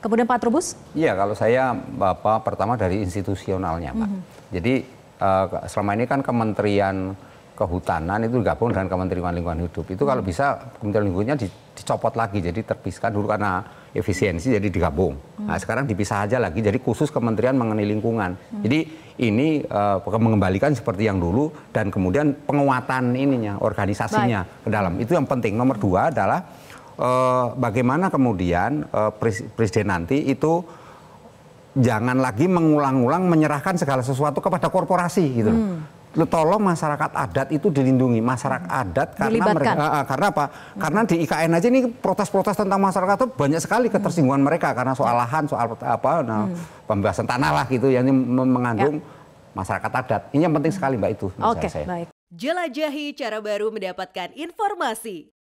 Kemudian Pak Trubus? Iya, kalau saya Bapak pertama dari institusionalnya, Pak. Mm -hmm. Jadi uh, selama ini kan Kementerian Kehutanan itu gabung dengan Kementerian Lingkungan Hidup. Itu kalau mhm. bisa Kementerian Lingkungannya dicopot lagi, jadi terpisahkan dulu karena efisiensi jadi digabung. Hmm. Nah, sekarang dipisah aja lagi jadi khusus kementerian mengenai lingkungan. Hmm. Jadi ini uh, mengembalikan seperti yang dulu dan kemudian penguatan ininya organisasinya Baik. ke dalam. Itu yang penting. Nomor dua adalah eh, bagaimana kemudian eh, presiden nanti itu jangan lagi mengulang-ulang menyerahkan segala sesuatu kepada korporasi gitu Hmm. Tolong masyarakat adat itu dilindungi masyarakat hmm. adat karena mereka uh, karena apa? Karena di IKN aja ini protes-protes tentang masyarakat itu banyak sekali hmm. ketersinggungan hmm. mereka karena soal ya. lahan, soal apa nah, hmm. pembebasan tanah lah gitu yang mengandung ya. masyarakat adat. Ini yang penting sekali Mbak itu. Oke, okay, baik. Jelajahi cara baru mendapatkan informasi.